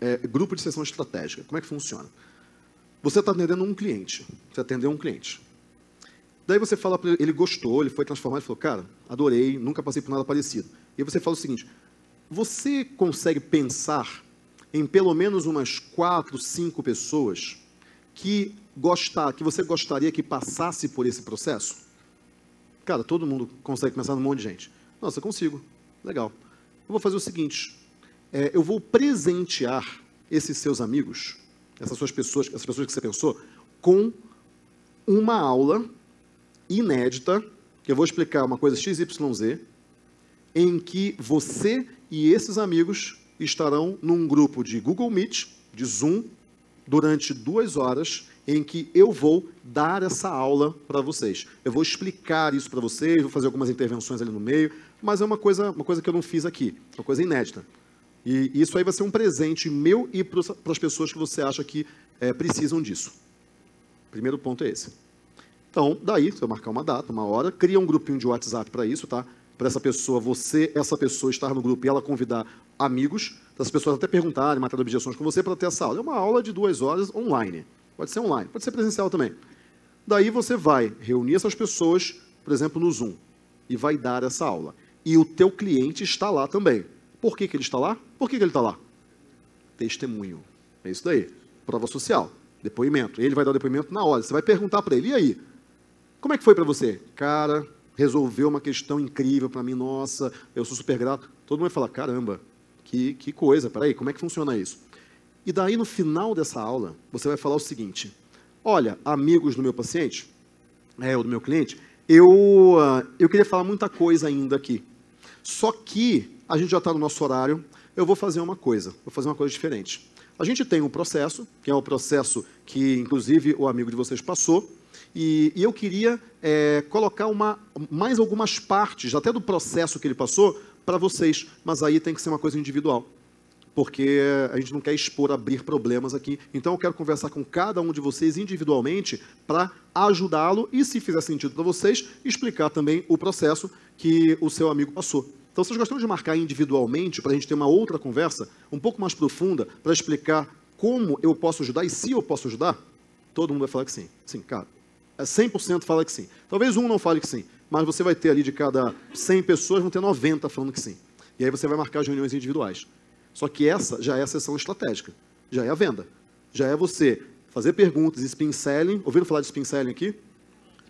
é, grupo de sessão estratégica. Como é que funciona? Você está atendendo um cliente. Você atendeu um cliente. Daí você fala para ele, ele gostou, ele foi transformado, ele falou, cara, adorei, nunca passei por nada parecido. E aí você fala o seguinte, você consegue pensar em pelo menos umas quatro, cinco pessoas que gostar, que você gostaria que passasse por esse processo? Cara, todo mundo consegue pensar num monte de gente. Nossa, eu consigo. Legal. Eu vou fazer o seguinte, é, eu vou presentear esses seus amigos, essas suas pessoas, essas pessoas que você pensou, com uma aula inédita, que eu vou explicar uma coisa XYZ, em que você e esses amigos estarão num grupo de Google Meet, de Zoom, durante duas horas, em que eu vou dar essa aula para vocês. Eu vou explicar isso para vocês, vou fazer algumas intervenções ali no meio, mas é uma coisa, uma coisa que eu não fiz aqui, uma coisa inédita. E isso aí vai ser um presente meu e para as pessoas que você acha que é, precisam disso. Primeiro ponto é esse. Então, daí, você vai marcar uma data, uma hora, cria um grupinho de WhatsApp para isso, tá? Para essa pessoa, você, essa pessoa estar no grupo e ela convidar amigos, as pessoas até perguntarem, matar objeções com você para ter essa aula. É uma aula de duas horas online. Pode ser online, pode ser presencial também. Daí você vai reunir essas pessoas, por exemplo, no Zoom, e vai dar essa aula. E o teu cliente está lá também. Por que, que ele está lá? Por que, que ele está lá? Testemunho. É isso daí. Prova social. Depoimento. Ele vai dar o depoimento na hora. Você vai perguntar para ele: e aí? Como é que foi para você? Cara, resolveu uma questão incrível para mim. Nossa, eu sou super grato. Todo mundo vai falar: caramba, que, que coisa. Peraí, como é que funciona isso? E daí, no final dessa aula, você vai falar o seguinte: olha, amigos do meu paciente, é, ou do meu cliente, eu, ah, eu queria falar muita coisa ainda aqui. Só que a gente já está no nosso horário, eu vou fazer uma coisa, vou fazer uma coisa diferente. A gente tem um processo, que é o um processo que, inclusive, o amigo de vocês passou, e, e eu queria é, colocar uma, mais algumas partes, até do processo que ele passou, para vocês, mas aí tem que ser uma coisa individual, porque a gente não quer expor, abrir problemas aqui. Então, eu quero conversar com cada um de vocês individualmente para ajudá-lo e, se fizer sentido para vocês, explicar também o processo que o seu amigo passou. Então, vocês gostam de marcar individualmente para a gente ter uma outra conversa um pouco mais profunda para explicar como eu posso ajudar e se eu posso ajudar? Todo mundo vai falar que sim. Sim, cara. 100% é, fala que sim. Talvez um não fale que sim, mas você vai ter ali de cada 100 pessoas, vão ter 90 falando que sim. E aí você vai marcar as reuniões individuais. Só que essa já é a sessão estratégica, já é a venda. Já é você fazer perguntas, spin selling. Ouviram falar de spin selling aqui?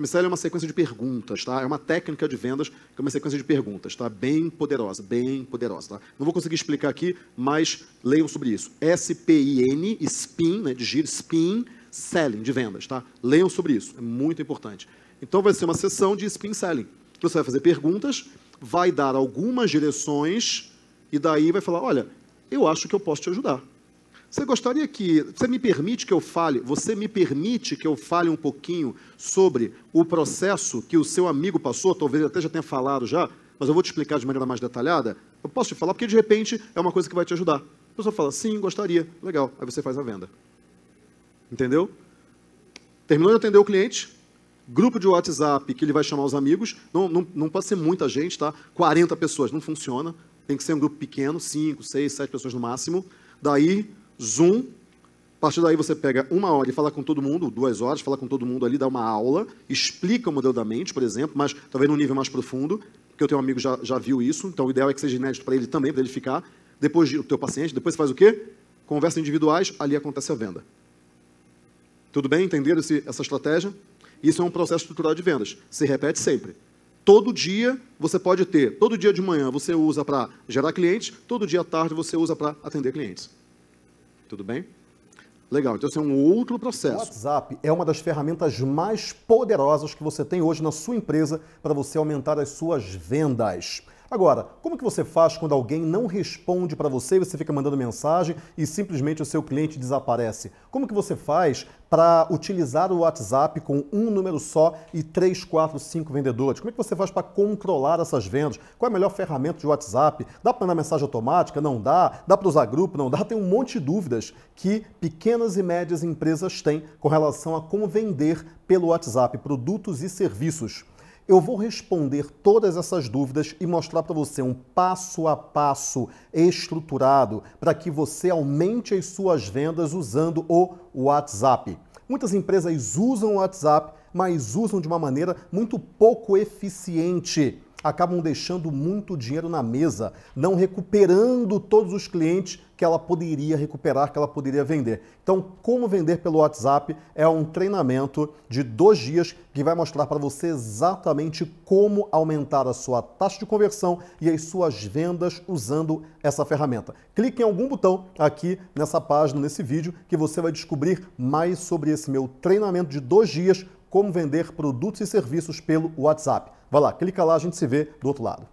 Mistério é uma sequência de perguntas, tá? É uma técnica de vendas que é uma sequência de perguntas, tá? Bem poderosa, bem poderosa, tá? Não vou conseguir explicar aqui, mas leiam sobre isso. S-P-I-N, SPIN, né? De giro, SPIN, selling, de vendas, tá? Leiam sobre isso, é muito importante. Então vai ser uma sessão de SPIN selling. Você vai fazer perguntas, vai dar algumas direções e daí vai falar, olha, eu acho que eu posso te ajudar. Você gostaria que. Você me permite que eu fale? Você me permite que eu fale um pouquinho sobre o processo que o seu amigo passou? Talvez até já tenha falado já, mas eu vou te explicar de maneira mais detalhada. Eu posso te falar, porque de repente é uma coisa que vai te ajudar. A pessoa fala, sim, gostaria, legal. Aí você faz a venda. Entendeu? Terminou de atender o cliente, grupo de WhatsApp que ele vai chamar os amigos, não, não, não pode ser muita gente, tá? 40 pessoas, não funciona. Tem que ser um grupo pequeno, 5, 6, 7 pessoas no máximo. Daí, Zoom. A partir daí você pega uma hora e fala com todo mundo, duas horas, fala com todo mundo ali, dá uma aula, explica o modelo da mente, por exemplo, mas talvez num nível mais profundo, porque eu tenho um amigo que já, já viu isso, então o ideal é que seja inédito para ele também, para ele ficar. Depois o teu paciente, depois você faz o quê? Conversas individuais, ali acontece a venda. Tudo bem? Entenderam esse, essa estratégia? Isso é um processo estrutural de vendas. Se repete sempre. Todo dia você pode ter, todo dia de manhã você usa para gerar clientes, todo dia à tarde você usa para atender clientes. Tudo bem? Legal, então esse é um outro processo. O WhatsApp é uma das ferramentas mais poderosas que você tem hoje na sua empresa para você aumentar as suas vendas. Agora, como que você faz quando alguém não responde para você e você fica mandando mensagem e simplesmente o seu cliente desaparece? Como que você faz para utilizar o WhatsApp com um número só e três, quatro, cinco vendedores? Como é que você faz para controlar essas vendas? Qual é a melhor ferramenta de WhatsApp? Dá para mandar mensagem automática? Não dá. Dá para usar grupo? Não dá. Tem um monte de dúvidas que pequenas e médias empresas têm com relação a como vender pelo WhatsApp produtos e serviços. Eu vou responder todas essas dúvidas e mostrar para você um passo a passo estruturado para que você aumente as suas vendas usando o WhatsApp. Muitas empresas usam o WhatsApp, mas usam de uma maneira muito pouco eficiente acabam deixando muito dinheiro na mesa, não recuperando todos os clientes que ela poderia recuperar, que ela poderia vender. Então, como vender pelo WhatsApp é um treinamento de dois dias que vai mostrar para você exatamente como aumentar a sua taxa de conversão e as suas vendas usando essa ferramenta. Clique em algum botão aqui nessa página, nesse vídeo, que você vai descobrir mais sobre esse meu treinamento de dois dias como vender produtos e serviços pelo WhatsApp. Vai lá, clica lá, a gente se vê do outro lado.